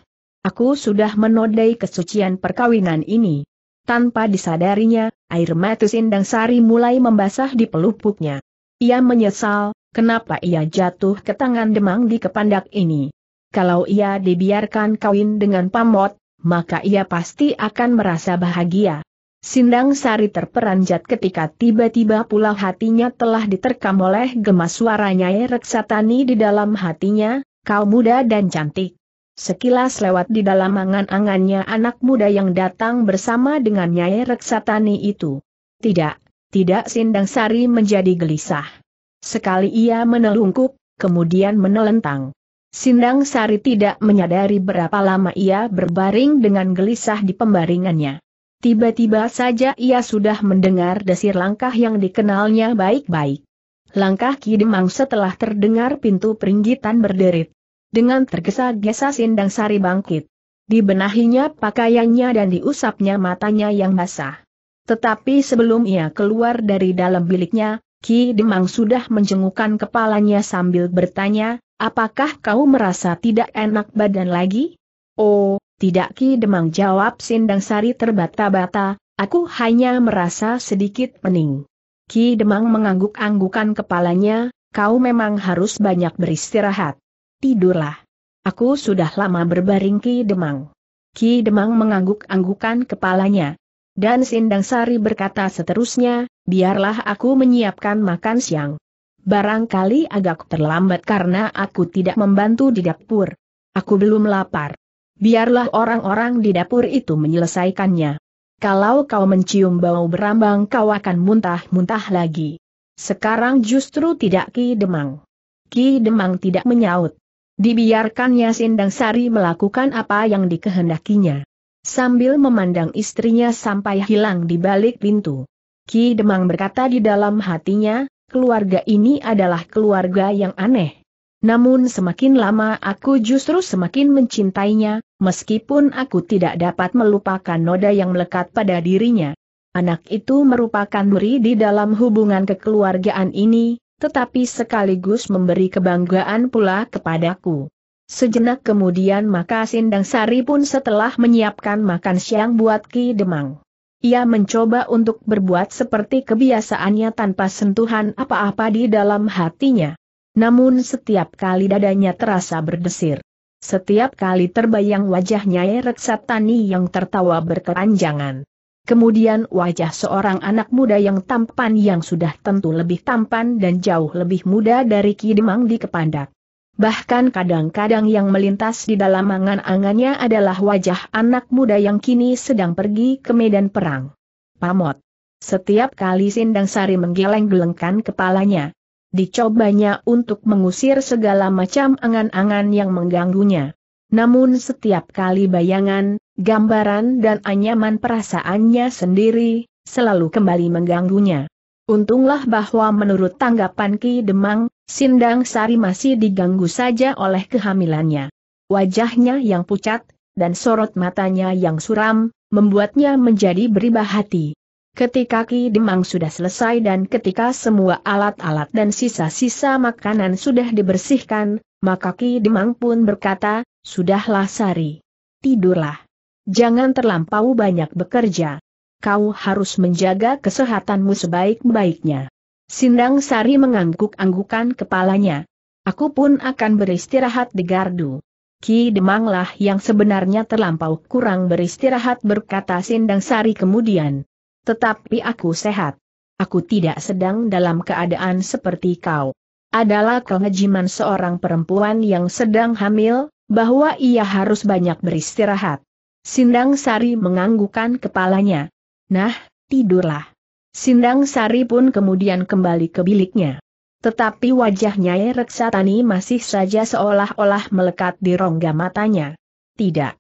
Aku sudah menodai kesucian perkawinan ini. Tanpa disadarinya, air mata Sindang Sari mulai membasah di pelupuknya. Ia menyesal, kenapa ia jatuh ke tangan demang di kepandak ini. Kalau ia dibiarkan kawin dengan pamot, maka ia pasti akan merasa bahagia. Sindang Sari terperanjat ketika tiba-tiba pula hatinya telah diterkam oleh gemas suaranya Reksatani di dalam hatinya, kau muda dan cantik. Sekilas lewat di dalam angan-angannya anak muda yang datang bersama dengan Nyai Reksatani itu. Tidak, tidak Sindang Sari menjadi gelisah. Sekali ia menelungkup, kemudian menelentang. Sindang Sari tidak menyadari berapa lama ia berbaring dengan gelisah di pembaringannya. Tiba-tiba saja ia sudah mendengar desir langkah yang dikenalnya baik-baik. Langkah Ki Demang setelah terdengar pintu peringgitan berderit. Dengan tergesa-gesa Sindang Sari bangkit. Dibenahinya pakaiannya dan diusapnya matanya yang basah. Tetapi sebelum ia keluar dari dalam biliknya, Ki Demang sudah menjengukkan kepalanya sambil bertanya, apakah kau merasa tidak enak badan lagi? Oh, tidak Ki Demang jawab Sindang Sari terbata-bata, aku hanya merasa sedikit pening. Ki Demang mengangguk-anggukan kepalanya, kau memang harus banyak beristirahat. Tidurlah. Aku sudah lama berbaring Ki Demang. Ki Demang mengangguk-anggukan kepalanya. Dan Sindang Sari berkata seterusnya, biarlah aku menyiapkan makan siang. Barangkali agak terlambat karena aku tidak membantu di dapur. Aku belum lapar. Biarlah orang-orang di dapur itu menyelesaikannya. Kalau kau mencium bau berambang kau akan muntah-muntah lagi. Sekarang justru tidak Ki Demang. Ki Demang tidak menyaut. Dibiarkannya Sindang Sari melakukan apa yang dikehendakinya. Sambil memandang istrinya sampai hilang di balik pintu. Ki Demang berkata di dalam hatinya, keluarga ini adalah keluarga yang aneh. Namun semakin lama aku justru semakin mencintainya, meskipun aku tidak dapat melupakan noda yang melekat pada dirinya. Anak itu merupakan muri di dalam hubungan kekeluargaan ini, tetapi sekaligus memberi kebanggaan pula kepadaku. Sejenak kemudian maka Sindang Sari pun setelah menyiapkan makan siang buat Ki Demang. Ia mencoba untuk berbuat seperti kebiasaannya tanpa sentuhan apa-apa di dalam hatinya. Namun setiap kali dadanya terasa berdesir. Setiap kali terbayang wajahnya Erek Satani yang tertawa berkeranjangan. Kemudian wajah seorang anak muda yang tampan yang sudah tentu lebih tampan dan jauh lebih muda dari Kidemang di Kepandak. Bahkan kadang-kadang yang melintas di dalam angan-angannya adalah wajah anak muda yang kini sedang pergi ke medan perang. Pamot. Setiap kali Sindang Sari menggeleng-gelengkan kepalanya, dicobanya untuk mengusir segala macam angan-angan yang mengganggunya. Namun setiap kali bayangan, gambaran dan anyaman perasaannya sendiri, selalu kembali mengganggunya. Untunglah bahwa menurut tanggapan Ki Demang, Sindang Sari masih diganggu saja oleh kehamilannya. Wajahnya yang pucat, dan sorot matanya yang suram, membuatnya menjadi beribah hati. Ketika Ki Demang sudah selesai dan ketika semua alat-alat dan sisa-sisa makanan sudah dibersihkan, maka Ki Demang pun berkata, Sudahlah Sari. Tidurlah. Jangan terlampau banyak bekerja. Kau harus menjaga kesehatanmu sebaik-baiknya. Sindang Sari mengangguk-anggukan kepalanya. Aku pun akan beristirahat di gardu. Ki Demanglah yang sebenarnya terlampau kurang beristirahat berkata Sindang Sari kemudian. Tetapi aku sehat. Aku tidak sedang dalam keadaan seperti kau. Adalah kengejiman seorang perempuan yang sedang hamil, bahwa ia harus banyak beristirahat. Sindang Sari menganggukan kepalanya. Nah, tidurlah. Sindang Sari pun kemudian kembali ke biliknya. Tetapi wajahnya Nyai Reksatani masih saja seolah-olah melekat di rongga matanya. Tidak.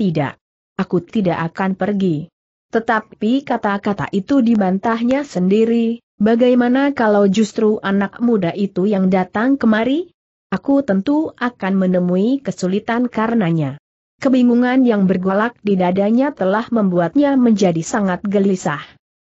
Tidak. Aku tidak akan pergi. Tetapi kata-kata itu dibantahnya sendiri, bagaimana kalau justru anak muda itu yang datang kemari? Aku tentu akan menemui kesulitan karenanya. Kebingungan yang bergolak di dadanya telah membuatnya menjadi sangat gelisah.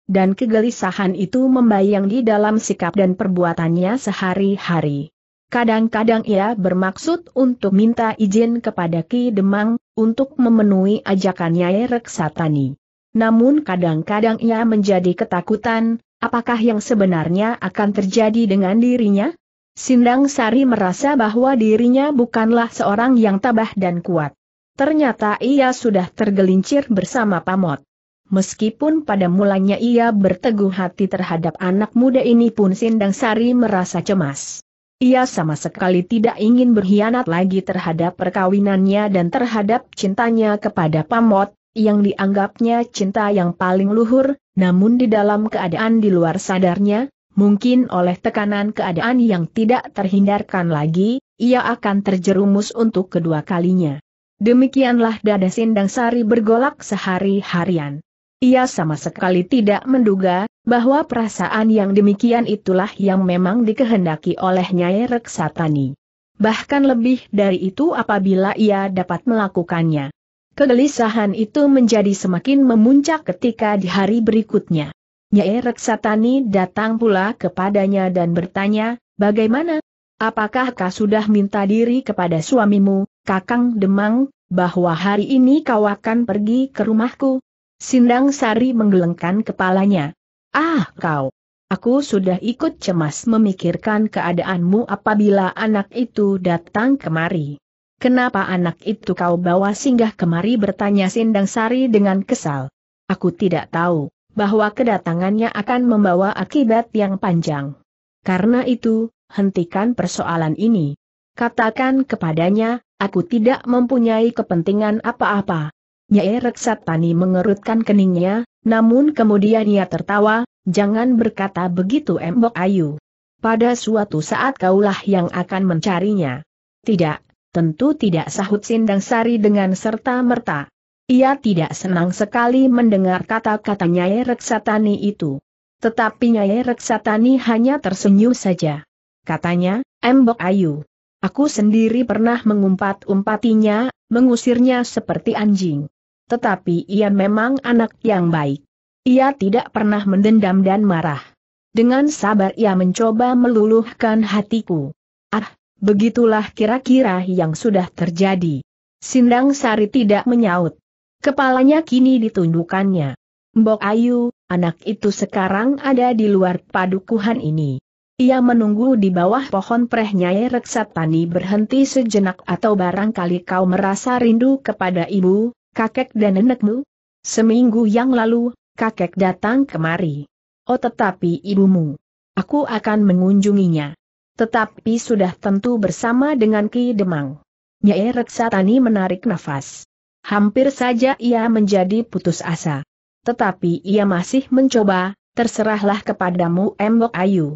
Dan kegelisahan itu membayang di dalam sikap dan perbuatannya sehari-hari. Kadang-kadang ia bermaksud untuk minta izin kepada Ki Demang, untuk memenuhi ajakannya Reksatani namun kadang-kadang ia menjadi ketakutan, apakah yang sebenarnya akan terjadi dengan dirinya? Sindang Sari merasa bahwa dirinya bukanlah seorang yang tabah dan kuat. Ternyata ia sudah tergelincir bersama Pamot. Meskipun pada mulanya ia berteguh hati terhadap anak muda ini pun Sindang Sari merasa cemas. Ia sama sekali tidak ingin berkhianat lagi terhadap perkawinannya dan terhadap cintanya kepada Pamot, yang dianggapnya cinta yang paling luhur, namun di dalam keadaan di luar sadarnya, mungkin oleh tekanan keadaan yang tidak terhindarkan lagi, ia akan terjerumus untuk kedua kalinya. Demikianlah dada Sindang Sari bergolak sehari-harian. Ia sama sekali tidak menduga, bahwa perasaan yang demikian itulah yang memang dikehendaki oleh Nyai Reksatani. Bahkan lebih dari itu apabila ia dapat melakukannya. Kegelisahan itu menjadi semakin memuncak ketika di hari berikutnya. Nyai Reksatani datang pula kepadanya dan bertanya, bagaimana? Apakah kau sudah minta diri kepada suamimu, Kakang Demang, bahwa hari ini kau akan pergi ke rumahku? Sindang Sari menggelengkan kepalanya. Ah, kau. Aku sudah ikut cemas memikirkan keadaanmu apabila anak itu datang kemari. Kenapa anak itu kau bawa singgah kemari bertanya Sindang Sari dengan kesal. Aku tidak tahu, bahwa kedatangannya akan membawa akibat yang panjang. Karena itu, hentikan persoalan ini. Katakan kepadanya, aku tidak mempunyai kepentingan apa-apa. Nyai Reksat Tani mengerutkan keningnya, namun kemudian ia tertawa, jangan berkata begitu Embok Ayu. Pada suatu saat kaulah yang akan mencarinya. Tidak, tentu tidak sahut Sindang Sari dengan serta-merta. Ia tidak senang sekali mendengar kata-kata Nyai Reksatani itu. Tetapi Nyai Reksatani hanya tersenyum saja. Katanya, Embok Ayu. Aku sendiri pernah mengumpat-umpatinya, mengusirnya seperti anjing. Tetapi ia memang anak yang baik. Ia tidak pernah mendendam dan marah. Dengan sabar ia mencoba meluluhkan hatiku. Ah, Begitulah kira-kira yang sudah terjadi. Sindang Sari tidak menyaut. Kepalanya kini ditundukannya. Mbok Ayu, anak itu sekarang ada di luar padukuhan ini. Ia menunggu di bawah pohon preh Nyai Reksatani berhenti sejenak atau barangkali kau merasa rindu kepada ibu, kakek dan nenekmu? Seminggu yang lalu, kakek datang kemari. Oh tetapi ibumu. Aku akan mengunjunginya. Tetapi sudah tentu bersama dengan Ki Demang. Nyai Reksatani menarik nafas. Hampir saja ia menjadi putus asa. Tetapi ia masih mencoba, terserahlah kepadamu Mbok Ayu.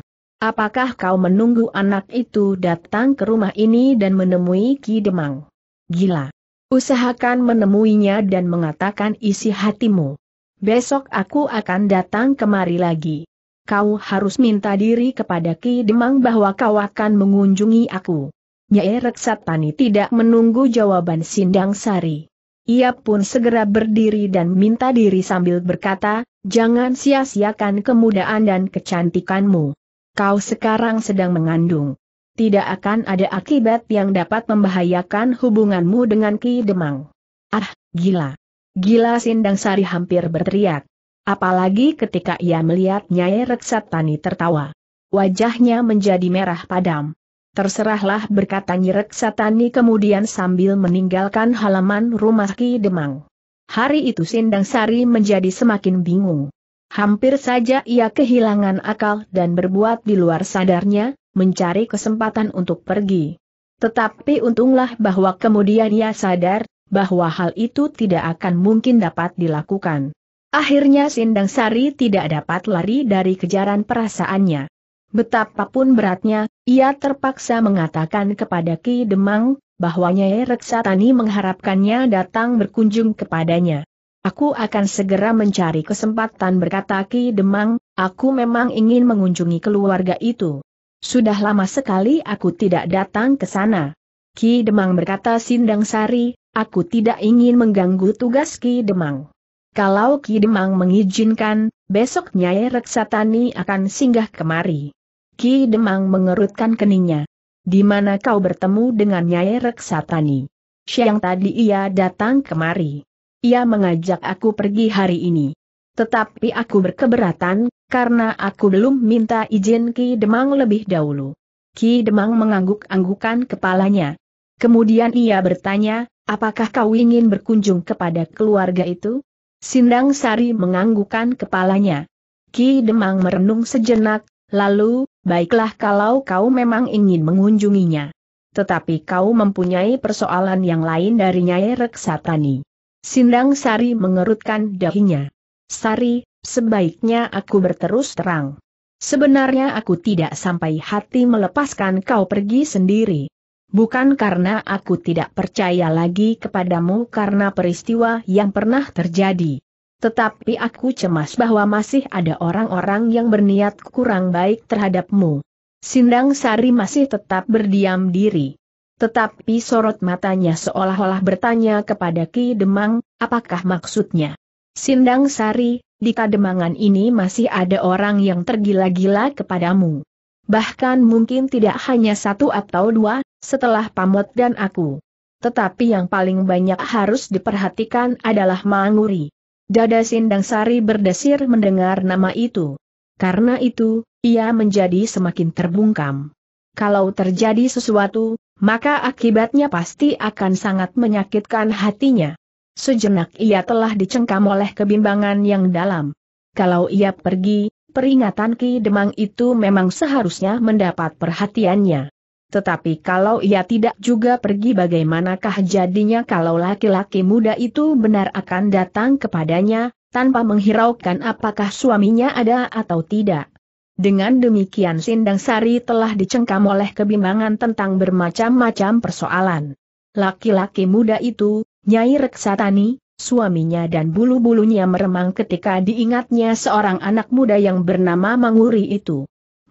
Apakah kau menunggu anak itu datang ke rumah ini dan menemui Ki Demang? Gila. Usahakan menemuinya dan mengatakan isi hatimu. Besok aku akan datang kemari lagi kau harus minta diri kepada Ki Demang bahwa kau akan mengunjungi aku. Nyai Reksatani tidak menunggu jawaban Sindang Sari. Ia pun segera berdiri dan minta diri sambil berkata, jangan sia-siakan kemudaan dan kecantikanmu. Kau sekarang sedang mengandung. Tidak akan ada akibat yang dapat membahayakan hubunganmu dengan Ki Demang. Ah, gila. Gila Sindang Sari hampir berteriak. Apalagi ketika ia melihat Nyai Reksatani tertawa. Wajahnya menjadi merah padam. Terserahlah berkata Nyai Tani kemudian sambil meninggalkan halaman rumah Ki Demang. Hari itu Sindang Sari menjadi semakin bingung. Hampir saja ia kehilangan akal dan berbuat di luar sadarnya, mencari kesempatan untuk pergi. Tetapi untunglah bahwa kemudian ia sadar, bahwa hal itu tidak akan mungkin dapat dilakukan. Akhirnya Sindang Sari tidak dapat lari dari kejaran perasaannya. Betapapun beratnya, ia terpaksa mengatakan kepada Ki Demang, bahwa Nyai Reksatani mengharapkannya datang berkunjung kepadanya. Aku akan segera mencari kesempatan berkata Ki Demang, aku memang ingin mengunjungi keluarga itu. Sudah lama sekali aku tidak datang ke sana. Ki Demang berkata Sindang Sari, aku tidak ingin mengganggu tugas Ki Demang. Kalau Ki Demang mengizinkan, besok Nyai Reksatani akan singgah kemari. Ki Demang mengerutkan keningnya. Di mana kau bertemu dengan Nyai Reksatani? Siang tadi ia datang kemari. Ia mengajak aku pergi hari ini. Tetapi aku berkeberatan, karena aku belum minta izin Ki Demang lebih dahulu. Ki Demang mengangguk-anggukan kepalanya. Kemudian ia bertanya, apakah kau ingin berkunjung kepada keluarga itu? Sindang Sari menganggukan kepalanya. Ki Demang merenung sejenak, lalu, baiklah kalau kau memang ingin mengunjunginya. Tetapi kau mempunyai persoalan yang lain dari Nyai Reksatani. Sindang Sari mengerutkan dahinya. Sari, sebaiknya aku berterus terang. Sebenarnya aku tidak sampai hati melepaskan kau pergi sendiri. Bukan karena aku tidak percaya lagi kepadamu karena peristiwa yang pernah terjadi. Tetapi aku cemas bahwa masih ada orang-orang yang berniat kurang baik terhadapmu. Sindang Sari masih tetap berdiam diri. Tetapi sorot matanya seolah-olah bertanya kepada Ki Demang, apakah maksudnya? Sindang Sari, di kademangan ini masih ada orang yang tergila-gila kepadamu. Bahkan mungkin tidak hanya satu atau dua, setelah Pamot dan aku. Tetapi yang paling banyak harus diperhatikan adalah Manguri. Dada Sindang Sari berdesir mendengar nama itu. Karena itu, ia menjadi semakin terbungkam. Kalau terjadi sesuatu, maka akibatnya pasti akan sangat menyakitkan hatinya. Sejenak ia telah dicengkam oleh kebimbangan yang dalam. Kalau ia pergi, peringatan Ki Demang itu memang seharusnya mendapat perhatiannya. Tetapi kalau ia tidak juga pergi bagaimanakah jadinya kalau laki-laki muda itu benar akan datang kepadanya, tanpa menghiraukan apakah suaminya ada atau tidak. Dengan demikian Sindang Sari telah dicengkam oleh kebimbangan tentang bermacam-macam persoalan. Laki-laki muda itu, Nyai Reksatani, suaminya dan bulu-bulunya meremang ketika diingatnya seorang anak muda yang bernama Manguri itu.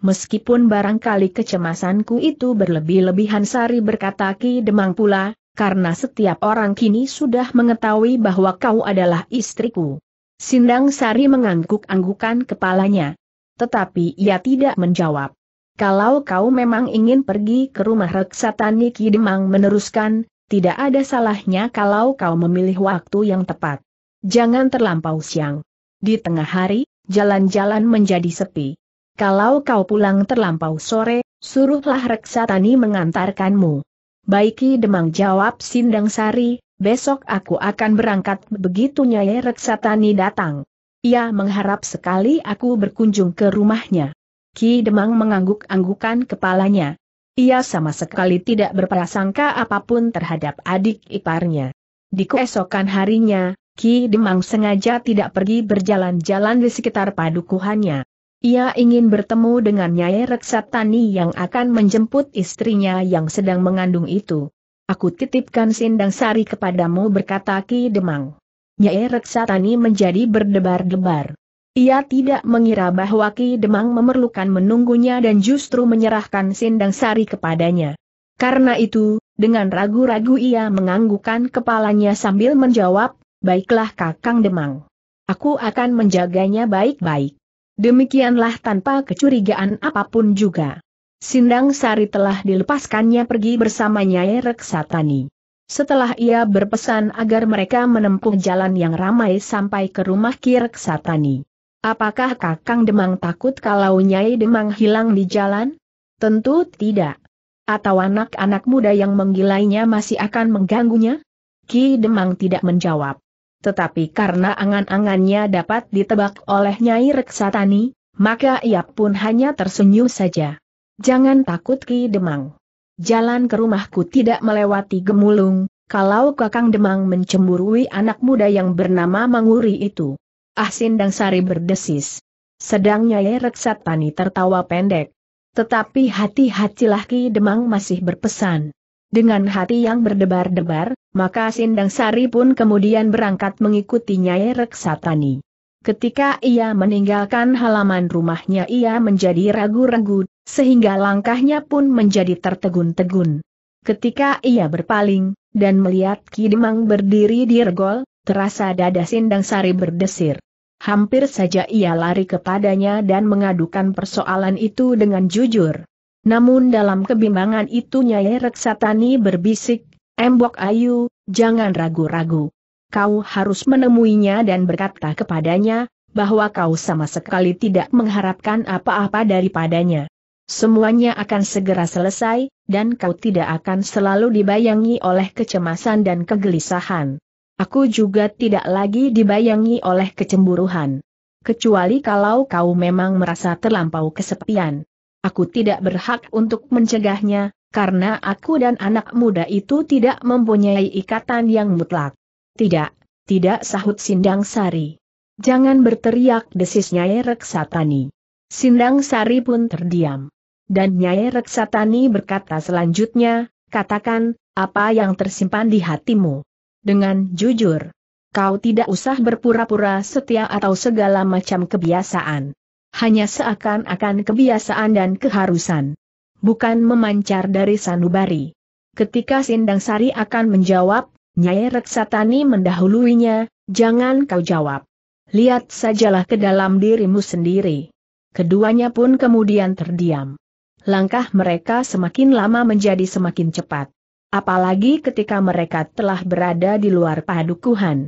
Meskipun barangkali kecemasanku itu berlebih-lebihan Sari berkata Ki Demang pula, karena setiap orang kini sudah mengetahui bahwa kau adalah istriku. Sindang Sari mengangguk-anggukan kepalanya. Tetapi ia tidak menjawab. Kalau kau memang ingin pergi ke rumah Reksatani Ki Demang meneruskan, tidak ada salahnya kalau kau memilih waktu yang tepat. Jangan terlampau siang. Di tengah hari, jalan-jalan menjadi sepi. Kalau kau pulang terlampau sore, suruhlah reksa tani mengantarkanmu. Baiki Demang jawab Sindang Sari, besok aku akan berangkat begitu Nyai tani datang. Ia mengharap sekali aku berkunjung ke rumahnya. Ki Demang mengangguk-anggukan kepalanya. Ia sama sekali tidak berprasangka apapun terhadap adik iparnya. Di keesokan harinya, Ki Demang sengaja tidak pergi berjalan-jalan di sekitar padukuhannya. Ia ingin bertemu dengan Nyai Reksatani yang akan menjemput istrinya yang sedang mengandung itu. Aku titipkan Sindang Sari kepadamu berkata Ki Demang. Nyai Reksatani menjadi berdebar-debar. Ia tidak mengira bahwa Ki Demang memerlukan menunggunya dan justru menyerahkan Sindang Sari kepadanya. Karena itu, dengan ragu-ragu ia menganggukkan kepalanya sambil menjawab, Baiklah Kakang Demang. Aku akan menjaganya baik-baik. Demikianlah tanpa kecurigaan apapun juga. Sindang Sari telah dilepaskannya pergi bersama Nyai Reksatani. Setelah ia berpesan agar mereka menempuh jalan yang ramai sampai ke rumah Ki Reksatani. Apakah Kakang Demang takut kalau Nyai Demang hilang di jalan? Tentu tidak. Atau anak-anak muda yang menggilainya masih akan mengganggunya? Ki Demang tidak menjawab tetapi karena angan-angannya dapat ditebak oleh Nyai Reksatani, maka ia pun hanya tersenyum saja. Jangan takut Ki Demang. Jalan ke rumahku tidak melewati gemulung, kalau Kakang Demang mencemburui anak muda yang bernama Manguri itu. Ah Sindang Sari berdesis. Sedang Nyai Reksatani tertawa pendek. Tetapi hati-hatilah Ki Demang masih berpesan. Dengan hati yang berdebar-debar, maka Sindang Sari pun kemudian berangkat mengikuti Nyai Reksatani. Ketika ia meninggalkan halaman rumahnya ia menjadi ragu-ragu, sehingga langkahnya pun menjadi tertegun-tegun. Ketika ia berpaling, dan melihat Kidemang berdiri di regol, terasa dada Sindang Sari berdesir. Hampir saja ia lari kepadanya dan mengadukan persoalan itu dengan jujur. Namun dalam kebimbangan itu Nyai Reksatani berbisik, Embok Ayu, jangan ragu-ragu. Kau harus menemuinya dan berkata kepadanya, bahwa kau sama sekali tidak mengharapkan apa-apa daripadanya. Semuanya akan segera selesai, dan kau tidak akan selalu dibayangi oleh kecemasan dan kegelisahan. Aku juga tidak lagi dibayangi oleh kecemburuan, Kecuali kalau kau memang merasa terlampau kesepian. Aku tidak berhak untuk mencegahnya, karena aku dan anak muda itu tidak mempunyai ikatan yang mutlak. Tidak, tidak sahut Sindang Sari. Jangan berteriak desis Nyai Reksatani. Sindang Sari pun terdiam. Dan Nyai Reksatani berkata selanjutnya, katakan, apa yang tersimpan di hatimu. Dengan jujur, kau tidak usah berpura-pura setia atau segala macam kebiasaan. Hanya seakan-akan kebiasaan dan keharusan bukan memancar dari sanubari. Ketika Sindang Sari akan menjawab, Nyai Reksatani mendahuluinya, jangan kau jawab. Lihat sajalah ke dalam dirimu sendiri. Keduanya pun kemudian terdiam. Langkah mereka semakin lama menjadi semakin cepat. Apalagi ketika mereka telah berada di luar padukuhan.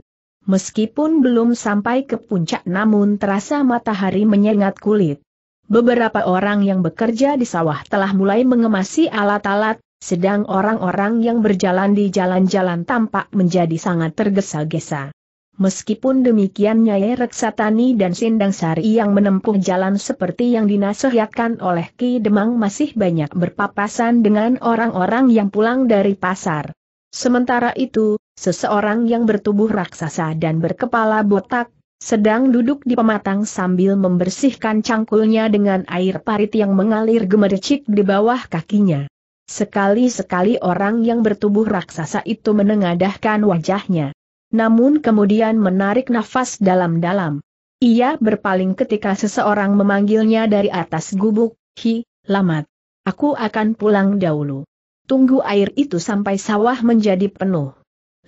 Meskipun belum sampai ke puncak namun terasa matahari menyengat kulit. Beberapa orang yang bekerja di sawah telah mulai mengemasi alat-alat, sedang orang-orang yang berjalan di jalan-jalan tampak menjadi sangat tergesa-gesa. Meskipun demikian Nyai Reksatani dan Sindang Sari yang menempuh jalan seperti yang dinasihatkan oleh Ki Demang masih banyak berpapasan dengan orang-orang yang pulang dari pasar. Sementara itu, seseorang yang bertubuh raksasa dan berkepala botak, sedang duduk di pematang sambil membersihkan cangkulnya dengan air parit yang mengalir gemericik di bawah kakinya. Sekali-sekali orang yang bertubuh raksasa itu menengadahkan wajahnya. Namun kemudian menarik nafas dalam-dalam. Ia berpaling ketika seseorang memanggilnya dari atas gubuk, Hi, Lamat. Aku akan pulang dahulu. Tunggu air itu sampai sawah menjadi penuh.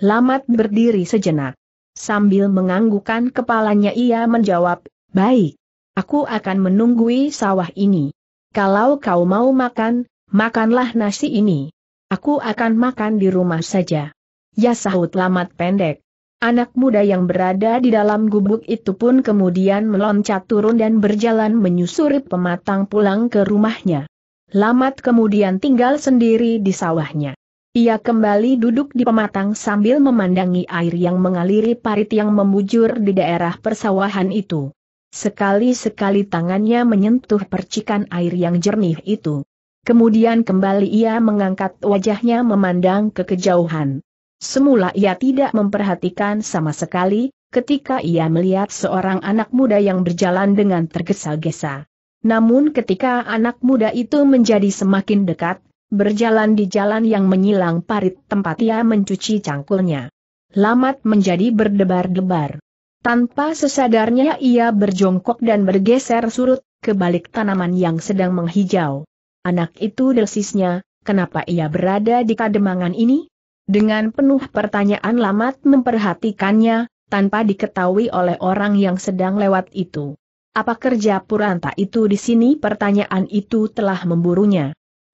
Lamat berdiri sejenak. Sambil menganggukan kepalanya ia menjawab, Baik. Aku akan menunggui sawah ini. Kalau kau mau makan, makanlah nasi ini. Aku akan makan di rumah saja. Ya sahut lamat pendek. Anak muda yang berada di dalam gubuk itu pun kemudian meloncat turun dan berjalan menyusuri pematang pulang ke rumahnya. Lamat kemudian tinggal sendiri di sawahnya. Ia kembali duduk di pematang sambil memandangi air yang mengaliri parit yang membujur di daerah persawahan itu. Sekali-sekali tangannya menyentuh percikan air yang jernih itu. Kemudian kembali ia mengangkat wajahnya memandang ke kejauhan. Semula ia tidak memperhatikan sama sekali, ketika ia melihat seorang anak muda yang berjalan dengan tergesa-gesa. Namun ketika anak muda itu menjadi semakin dekat, berjalan di jalan yang menyilang parit tempat ia mencuci cangkulnya. Lamat menjadi berdebar-debar. Tanpa sesadarnya ia berjongkok dan bergeser surut, ke balik tanaman yang sedang menghijau. Anak itu desisnya, kenapa ia berada di kademangan ini? Dengan penuh pertanyaan Lamat memperhatikannya, tanpa diketahui oleh orang yang sedang lewat itu. Apa kerja Puranta itu di sini? Pertanyaan itu telah memburunya.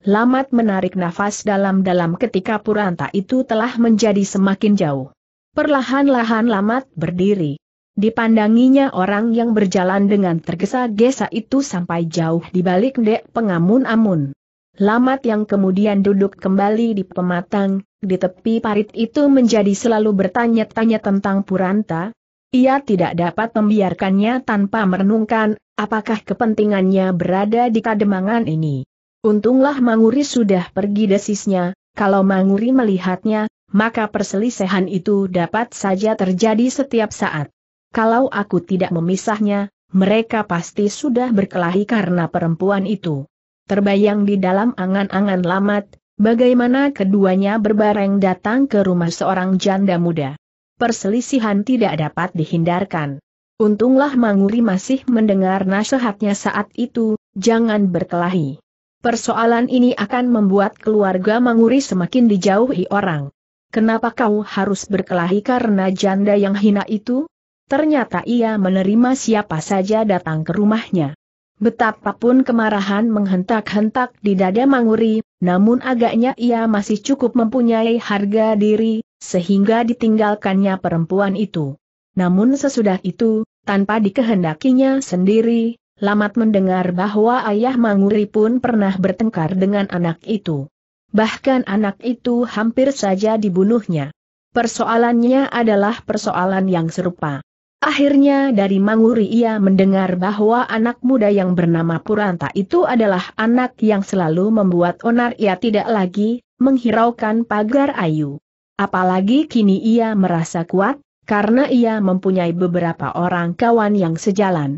Lamat menarik nafas dalam-dalam ketika Puranta itu telah menjadi semakin jauh. Perlahan-lahan Lamat berdiri. Dipandanginya orang yang berjalan dengan tergesa-gesa itu sampai jauh di balik dek pengamun-amun. Lamat yang kemudian duduk kembali di pematang, di tepi parit itu menjadi selalu bertanya-tanya tentang Puranta. Ia tidak dapat membiarkannya tanpa merenungkan, apakah kepentingannya berada di kademangan ini. Untunglah Manguri sudah pergi desisnya, kalau Manguri melihatnya, maka perselisihan itu dapat saja terjadi setiap saat. Kalau aku tidak memisahnya, mereka pasti sudah berkelahi karena perempuan itu. Terbayang di dalam angan-angan lamat, bagaimana keduanya berbareng datang ke rumah seorang janda muda. Perselisihan tidak dapat dihindarkan. Untunglah Manguri masih mendengar nasihatnya saat itu, jangan berkelahi. Persoalan ini akan membuat keluarga Manguri semakin dijauhi orang. Kenapa kau harus berkelahi karena janda yang hina itu? Ternyata ia menerima siapa saja datang ke rumahnya. Betapapun kemarahan menghentak-hentak di dada Manguri, namun agaknya ia masih cukup mempunyai harga diri, sehingga ditinggalkannya perempuan itu. Namun sesudah itu, tanpa dikehendakinya sendiri, Lamat mendengar bahwa ayah Manguri pun pernah bertengkar dengan anak itu. Bahkan anak itu hampir saja dibunuhnya. Persoalannya adalah persoalan yang serupa. Akhirnya dari Manguri ia mendengar bahwa anak muda yang bernama Puranta itu adalah anak yang selalu membuat onar ia tidak lagi, menghiraukan pagar ayu. Apalagi kini ia merasa kuat, karena ia mempunyai beberapa orang kawan yang sejalan.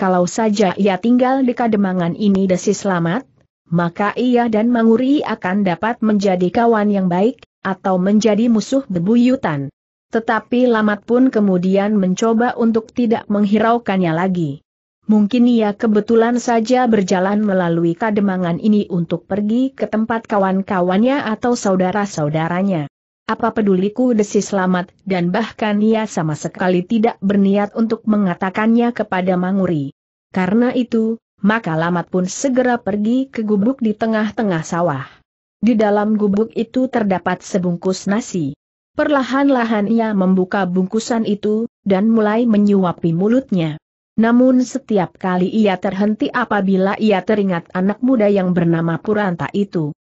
Kalau saja ia tinggal di kademangan ini desi selamat, maka ia dan Manguri akan dapat menjadi kawan yang baik, atau menjadi musuh bebuyutan. Tetapi Lamat pun kemudian mencoba untuk tidak menghiraukannya lagi. Mungkin ia kebetulan saja berjalan melalui kademangan ini untuk pergi ke tempat kawan-kawannya atau saudara-saudaranya apa peduliku desi selamat, dan bahkan ia sama sekali tidak berniat untuk mengatakannya kepada Manguri. Karena itu, maka Lamat pun segera pergi ke gubuk di tengah-tengah sawah. Di dalam gubuk itu terdapat sebungkus nasi. Perlahan-lahan ia membuka bungkusan itu, dan mulai menyuapi mulutnya. Namun setiap kali ia terhenti apabila ia teringat anak muda yang bernama Puranta itu.